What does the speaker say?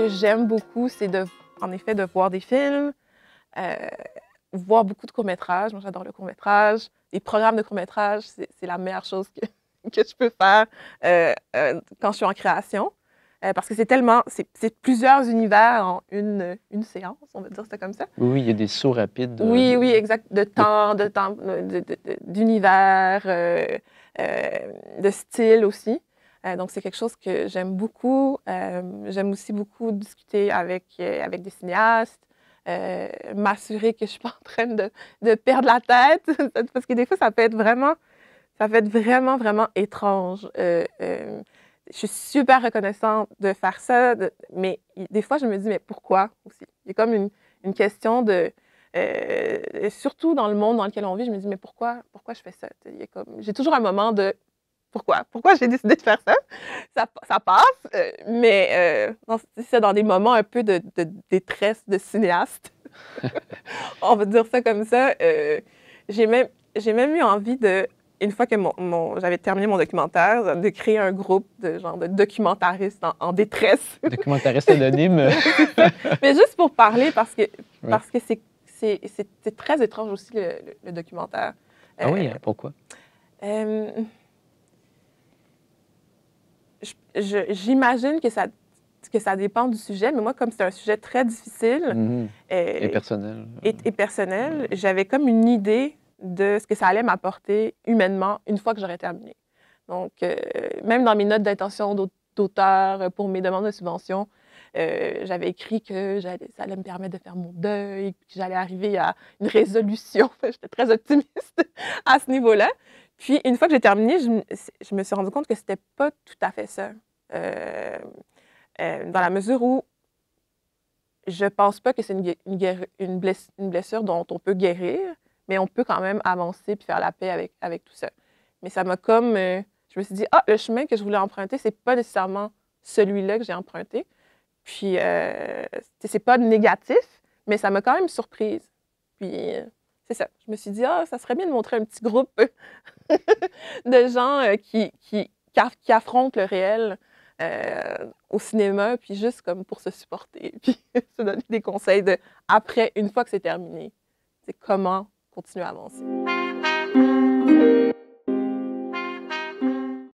que j'aime beaucoup, c'est de, en effet de voir des films, euh, voir beaucoup de courts-métrages. Moi, j'adore le court-métrage. Les programmes de courts-métrages, c'est, la meilleure chose que, que je peux faire euh, euh, quand je suis en création. parce que c'est tellement, c'est, plusieurs univers en une, une séance, on va dire ça comme ça. Oui, il y a des sauts rapides. Oui, oui, exact. De temps, de temps, d'univers, de style aussi. Euh, donc, c'est quelque chose que j'aime beaucoup. Euh, j'aime aussi beaucoup discuter avec, euh, avec des cinéastes, m'assurer que je ne suis pas en train de, de perdre la tête, parce que des fois, ça peut être vraiment, ça peut être vraiment, vraiment étrange. je suis super reconnaissante de faire ça, mais des fois, je me dis, mais pourquoi aussi? Il y a comme une, une question de... surtout dans le monde dans lequel on vit, je me dis, mais pourquoi, pourquoi je fais ça? J'ai toujours un moment de pourquoi? Pourquoi j'ai décidé de faire ça? Ça, passe, euh, mais euh, c'est dans des moments un peu de, détresse de cinéaste. On va dire ça comme ça. Euh, j'ai même, même eu envie de, une fois que mon, j'avais terminé mon documentaire, de créer un groupe de genre de documentaristes en, détresse. documentaristes anonymes. mais juste pour parler, parce que c'est très étrange aussi le, documentaire. Ah oui, hein, pourquoi? j'imagine que ça, que ça dépend du sujet, mais moi, comme c'est un sujet très difficile mhm. euh, et personnel, et, personnel j'avais comme une idée de ce que ça allait m'apporter humainement une fois que j'aurais terminé. Donc, euh, même dans mes notes d'intention d'auteur euh, pour mes demandes de subvention, j'avais écrit que ça allait me permettre de faire mon deuil, que j'allais arriver à une résolution. J'étais très optimiste à ce niveau-là. Puis, une fois que j'ai terminé, je, me suis rendu compte que c'était pas tout à fait ça. Euh, euh, dans la mesure où je pense pas que c'est une, blessure, dont on peut guérir, mais on peut quand même avancer puis faire la paix avec, tout ça. Mais ça m'a comme. Euh, je me suis dit, ah, le chemin que je voulais emprunter, c'est pas nécessairement celui-là que j'ai emprunté. Puis, c'est pas négatif, mais ça m'a quand même surprise. Puis, c'est ça. Je me suis dit, ah, ça serait bien de montrer un petit groupe euh, de gens euh, qui, qui, affrontent le réel euh, au cinéma, puis juste comme pour se supporter, puis se donner des conseils de, après, une fois que c'est terminé, c'est comment continuer à avancer.